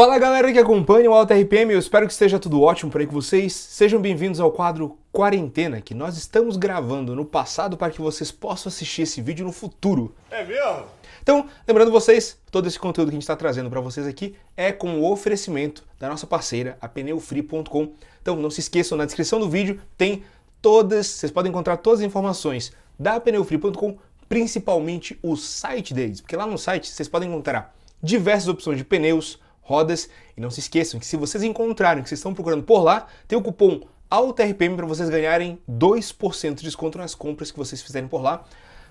Fala galera que acompanha o Alta RPM, eu espero que esteja tudo ótimo por aí com vocês. Sejam bem-vindos ao quadro Quarentena, que nós estamos gravando no passado para que vocês possam assistir esse vídeo no futuro. É mesmo? Então, lembrando vocês, todo esse conteúdo que a gente está trazendo para vocês aqui é com o oferecimento da nossa parceira, a pneufree.com. Então, não se esqueçam, na descrição do vídeo tem todas, vocês podem encontrar todas as informações da pneufree.com, principalmente o site deles, porque lá no site vocês podem encontrar diversas opções de pneus, rodas. E não se esqueçam que se vocês encontrarem que vocês estão procurando por lá, tem o cupom RPM para vocês ganharem 2% de desconto nas compras que vocês fizerem por lá.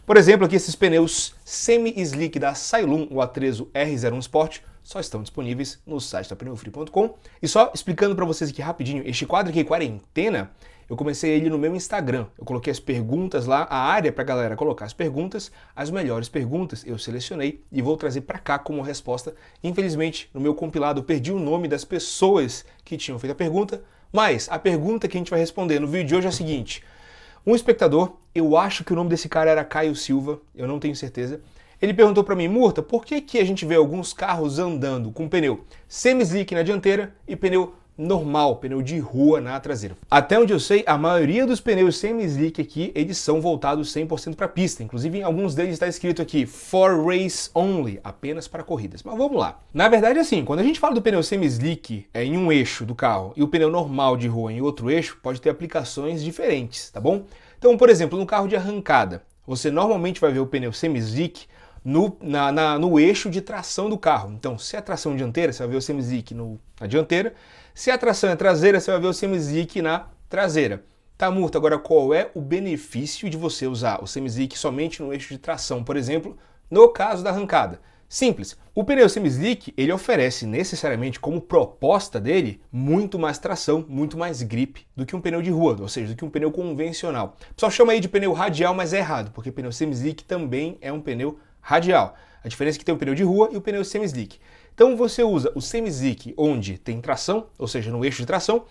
Por exemplo, aqui esses pneus semi-slick da Sailum, o A13 R01 Sport, só estão disponíveis no site da pneufree.com. E só explicando para vocês aqui rapidinho, este quadro aqui, quarentena, eu comecei ele no meu Instagram. Eu coloquei as perguntas lá, a área para a galera colocar as perguntas, as melhores perguntas eu selecionei e vou trazer para cá como resposta. Infelizmente, no meu compilado perdi o nome das pessoas que tinham feito a pergunta, mas a pergunta que a gente vai responder no vídeo de hoje é a seguinte: um espectador, eu acho que o nome desse cara era Caio Silva, eu não tenho certeza, ele perguntou para mim, Murta, por que, que a gente vê alguns carros andando com pneu semi-slick na dianteira e pneu normal, pneu de rua na traseira. Até onde eu sei, a maioria dos pneus semi-slick aqui, eles são voltados 100% para pista. Inclusive, em alguns deles está escrito aqui, for race only, apenas para corridas. Mas vamos lá. Na verdade, assim, quando a gente fala do pneu semi-slick é, em um eixo do carro e o pneu normal de rua em outro eixo, pode ter aplicações diferentes, tá bom? Então, por exemplo, no carro de arrancada, você normalmente vai ver o pneu semi-slick no, na, na, no eixo de tração do carro. Então, se é tração dianteira, você vai ver o Semizic no, na dianteira. Se a é tração é traseira, você vai ver o Semizic na traseira. Tá, murto. agora qual é o benefício de você usar o Semizic somente no eixo de tração, por exemplo, no caso da arrancada? Simples. O pneu Semislick, ele oferece necessariamente como proposta dele muito mais tração, muito mais grip do que um pneu de rua, ou seja, do que um pneu convencional. O pessoal chama aí de pneu radial, mas é errado, porque pneu Semislick também é um pneu radial. A diferença é que tem o pneu de rua e o pneu semi-slick. Então você usa o semi-slick onde tem tração, ou seja, no eixo de tração,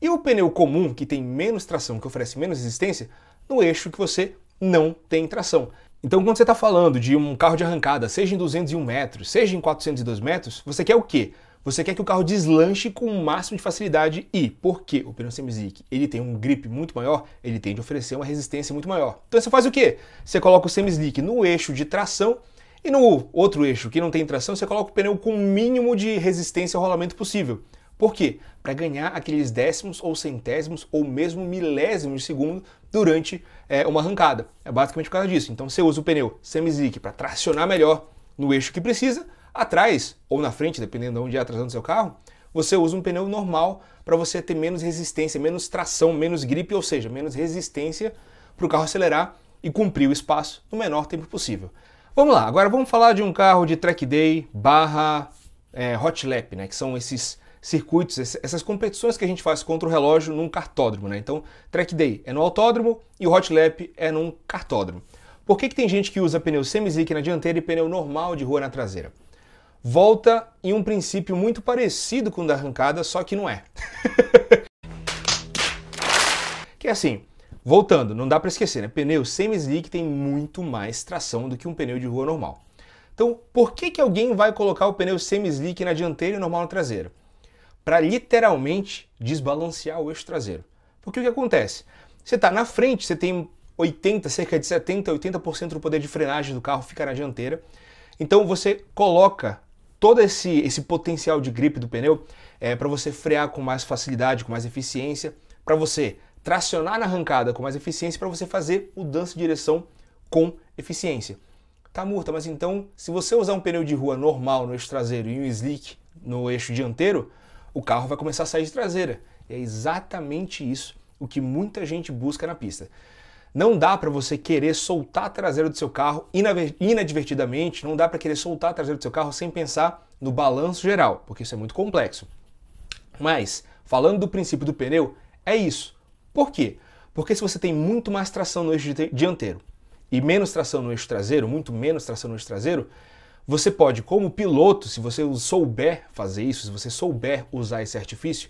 e o pneu comum, que tem menos tração, que oferece menos resistência, no eixo que você não tem tração. Então, quando você está falando de um carro de arrancada, seja em 201 metros, seja em 402 metros, você quer o quê? Você quer que o carro deslanche com o máximo de facilidade e, porque o pneu semizic ele tem um grip muito maior, ele tende a oferecer uma resistência muito maior. Então você faz o quê? Você coloca o semi-slick no eixo de tração e no outro eixo que não tem tração, você coloca o pneu com o mínimo de resistência ao rolamento possível. Por quê? Para ganhar aqueles décimos ou centésimos ou mesmo milésimos de segundo durante é, uma arrancada. É basicamente por causa disso. Então você usa o pneu semi-slick para tracionar melhor no eixo que precisa, Atrás ou na frente, dependendo de onde é atrasando seu carro, você usa um pneu normal para você ter menos resistência, menos tração, menos gripe, ou seja, menos resistência para o carro acelerar e cumprir o espaço no menor tempo possível. Vamos lá, agora vamos falar de um carro de track day barra é, hot lap, né, que são esses circuitos, essas competições que a gente faz contra o relógio num cartódromo. Né? Então, track day é no autódromo e o hot lap é num cartódromo. Por que, que tem gente que usa pneu semi-zic na dianteira e pneu normal de rua na traseira? volta em um princípio muito parecido com o da arrancada, só que não é. que é assim, voltando, não dá para esquecer, né? Pneu semi-slick tem muito mais tração do que um pneu de rua normal. Então, por que, que alguém vai colocar o pneu semi-slick na dianteira e normal na traseira? Para literalmente desbalancear o eixo traseiro. Porque o que acontece? Você está na frente, você tem 80, cerca de 70, 80% do poder de frenagem do carro fica na dianteira. Então você coloca todo esse, esse potencial de gripe do pneu é para você frear com mais facilidade, com mais eficiência, para você tracionar na arrancada com mais eficiência, para você fazer o de direção com eficiência. Tá, Murta, mas então se você usar um pneu de rua normal no eixo traseiro e um slick no eixo dianteiro, o carro vai começar a sair de traseira. é exatamente isso o que muita gente busca na pista. Não dá para você querer soltar a traseira do seu carro inadvertidamente, não dá para querer soltar a traseira do seu carro sem pensar no balanço geral, porque isso é muito complexo. Mas, falando do princípio do pneu, é isso. Por quê? Porque se você tem muito mais tração no eixo dianteiro e menos tração no eixo traseiro, muito menos tração no eixo traseiro, você pode, como piloto, se você souber fazer isso, se você souber usar esse artifício,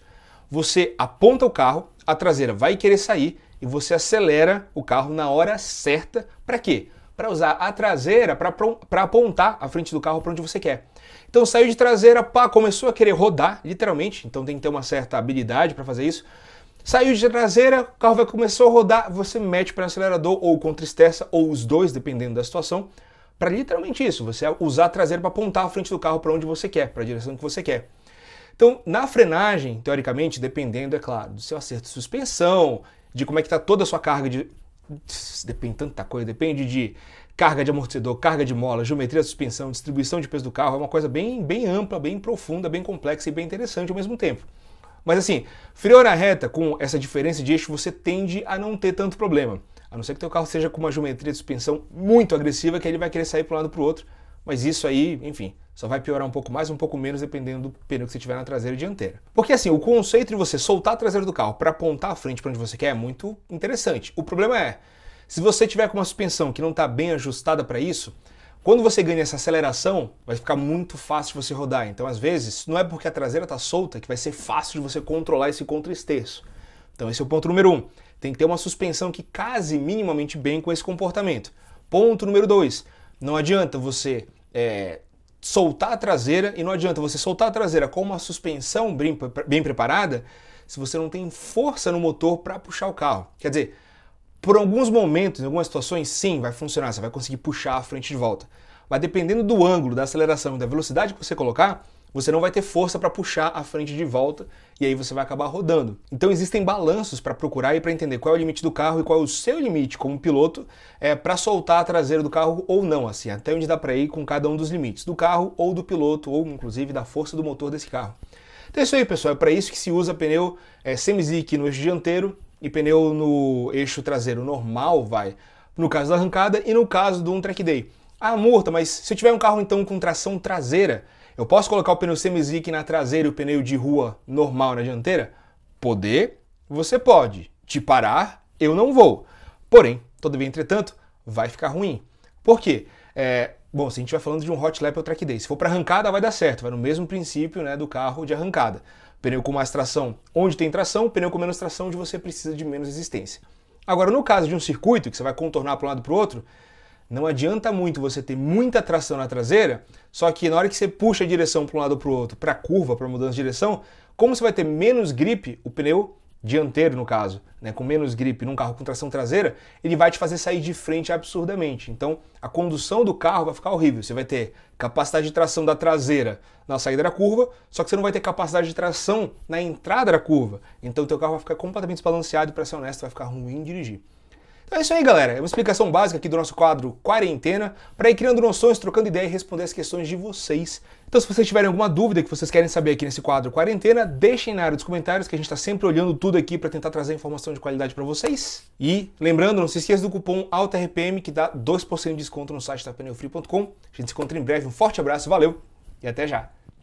você aponta o carro, a traseira vai querer sair e você acelera o carro na hora certa. Para quê? Para usar a traseira para apontar a frente do carro para onde você quer. Então saiu de traseira, pá, começou a querer rodar, literalmente, então tem que ter uma certa habilidade para fazer isso. Saiu de traseira, o carro vai começou a rodar, você mete para o acelerador ou o esterça ou os dois, dependendo da situação, para literalmente isso, você é usar a traseira para apontar a frente do carro para onde você quer, para a direção que você quer. Então, na frenagem, teoricamente, dependendo, é claro, do seu acerto de suspensão de como é que está toda a sua carga de. Depende de tanta coisa, depende de carga de amortecedor, carga de mola, geometria da suspensão, distribuição de peso do carro, é uma coisa bem, bem ampla, bem profunda, bem complexa e bem interessante ao mesmo tempo. Mas assim, freio na reta com essa diferença de eixo, você tende a não ter tanto problema. A não ser que teu carro seja com uma geometria de suspensão muito agressiva, que ele vai querer sair para um lado para o outro. Mas isso aí, enfim, só vai piorar um pouco mais, um pouco menos, dependendo do pneu que você tiver na traseira e dianteira. Porque assim, o conceito de você soltar a traseira do carro para apontar a frente para onde você quer é muito interessante. O problema é, se você tiver com uma suspensão que não está bem ajustada para isso, quando você ganha essa aceleração, vai ficar muito fácil você rodar. Então, às vezes, não é porque a traseira está solta que vai ser fácil de você controlar esse contra Então, esse é o ponto número um. Tem que ter uma suspensão que case minimamente bem com esse comportamento. Ponto número dois. Não adianta você é, soltar a traseira e não adianta você soltar a traseira com uma suspensão bem, bem preparada se você não tem força no motor para puxar o carro. Quer dizer, por alguns momentos, em algumas situações, sim, vai funcionar, você vai conseguir puxar a frente de volta. Mas dependendo do ângulo, da aceleração e da velocidade que você colocar, você não vai ter força para puxar a frente de volta e aí você vai acabar rodando. Então existem balanços para procurar e para entender qual é o limite do carro e qual é o seu limite como piloto é, para soltar a traseira do carro ou não, assim, até onde dá para ir com cada um dos limites do carro ou do piloto ou inclusive da força do motor desse carro. Então é isso aí, pessoal. É para isso que se usa pneu é, semi-zic no eixo dianteiro e pneu no eixo traseiro normal, vai, no caso da arrancada e no caso do um track day. Ah, murta, mas se eu tiver um carro então com tração traseira, eu posso colocar o pneu semi na traseira e o pneu de rua normal na dianteira? Poder, você pode. Te parar, eu não vou. Porém, todavia, entretanto, vai ficar ruim. Por quê? É, bom, se a gente vai falando de um hot lap é ou track day, se for para arrancada vai dar certo, vai no mesmo princípio né, do carro de arrancada. Pneu com mais tração onde tem tração, pneu com menos tração onde você precisa de menos resistência. Agora, no caso de um circuito que você vai contornar para um lado para o outro, não adianta muito você ter muita tração na traseira, só que na hora que você puxa a direção para um lado para o outro, para curva, para mudança de direção, como você vai ter menos grip, o pneu dianteiro no caso, né, com menos grip num carro com tração traseira, ele vai te fazer sair de frente absurdamente. Então, a condução do carro vai ficar horrível. Você vai ter capacidade de tração da traseira na saída da curva, só que você não vai ter capacidade de tração na entrada da curva. Então, teu carro vai ficar completamente desbalanceado e, para ser honesto, vai ficar ruim dirigir. Então é isso aí, galera. É uma explicação básica aqui do nosso quadro Quarentena, para ir criando noções, trocando ideia e responder as questões de vocês. Então, se vocês tiverem alguma dúvida que vocês querem saber aqui nesse quadro Quarentena, deixem na área dos comentários, que a gente está sempre olhando tudo aqui para tentar trazer informação de qualidade para vocês. E, lembrando, não se esqueça do cupom ALTARPM, que dá 2% de desconto no site da pneufree.com. A gente se encontra em breve. Um forte abraço, valeu e até já!